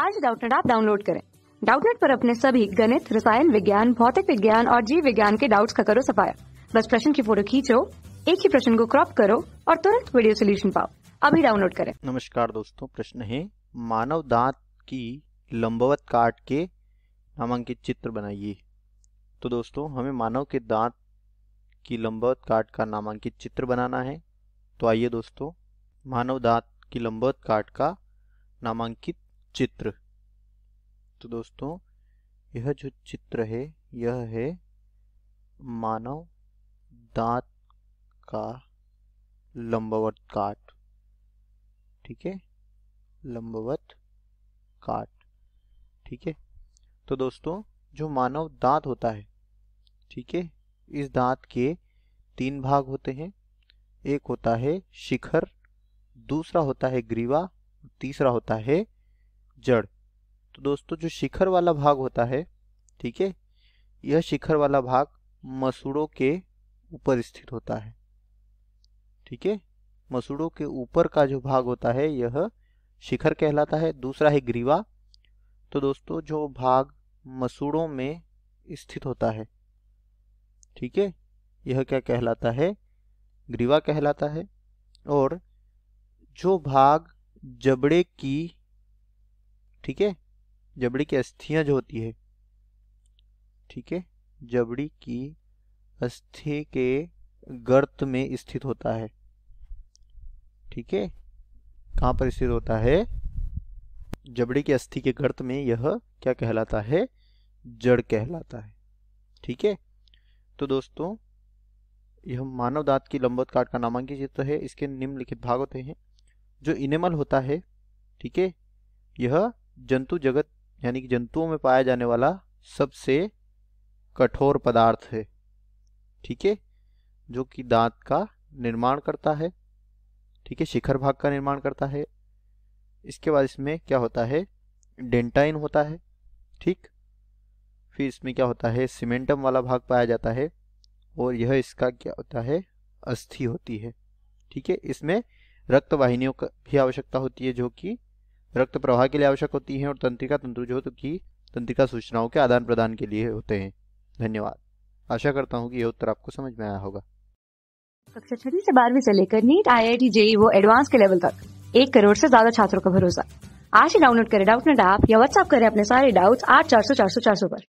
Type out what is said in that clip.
आज डाउटनेट आप डाउनलोड करें डाउटनेट पर अपने सभी गणित रसायन विज्ञान भौतिक विज्ञान और जीव विज्ञान के डाउट्स का करो सफाया बस प्रश्न की फोटो खींचो एक ही प्रश्न को क्रॉप करो और तुरंत वीडियो सोल्यूशन पाओ अभी डाउनलोड करें नमस्कार दोस्तों प्रश्न है मानव दांत की लंबवत काट के नामांकित चित्र बनाइए तो दोस्तों हमें मानव के दांत की लंबवत काट का नामांकित चित्र बनाना है तो आइए दोस्तों मानव दांत की लंबवत काट का नामांकित चित्र तो दोस्तों यह जो चित्र है यह है मानव दांत का लंबवत काट ठीक है लंबवत काट ठीक है तो दोस्तों जो मानव दांत होता है ठीक है इस दांत के तीन भाग होते हैं एक होता है शिखर दूसरा होता है ग्रीवा तीसरा होता है जड़ तो दोस्तों जो शिखर वाला भाग होता है ठीक है यह शिखर वाला भाग मसूड़ों के ऊपर स्थित होता है ठीक है मसूड़ों के ऊपर का जो भाग होता है यह शिखर कहलाता है दूसरा है ग्रीवा तो दोस्तों जो भाग मसूड़ों में स्थित होता है ठीक है यह क्या कहलाता है ग्रीवा कहलाता है और जो भाग जबड़े की ठीक है जबड़ी की अस्थियां जो होती है ठीक है जबड़ी की अस्थि के गर्त में स्थित होता है ठीक है कहां पर स्थित होता है जबड़ी की अस्थि के गर्त में यह क्या कहलाता है जड़ कहलाता है ठीक है तो दोस्तों यह मानव दांत की लंबत काट का नामांकित चित्र है इसके निम्नलिखित भाग होते हैं जो इनेमल होता है ठीक है यह जंतु जगत यानी कि जंतुओं में पाया जाने वाला सबसे कठोर पदार्थ है ठीक है जो कि दांत का निर्माण करता है ठीक है शिखर भाग का निर्माण करता है इसके बाद इसमें क्या होता है डेंटाइन होता है ठीक फिर इसमें क्या होता है सीमेंटम वाला भाग पाया जाता है और यह इसका क्या होता है अस्थि होती है ठीक है इसमें रक्त वाहिनियों का भी आवश्यकता होती है जो कि रक्त प्रवाह के लिए आवश्यक होती हैं और तंत्रिका तंत्र तो की तंत्रिका सूचनाओं के आदान प्रदान के लिए होते हैं धन्यवाद आशा करता हूँ कि यह उत्तर आपको समझ में आया होगा कक्षा छठी से बारहवीं से लेकर NEET I I T JEE वो एडवांस के लेवल तक एक करोड़ से ज्यादा छात्रों का भरोसा आज ही डाउनलोड करें डाउट नेट ऐप या व्हाट्सअप करें अपने सारे डाउट्स आठ चार सौ चार सौ चार सौ पर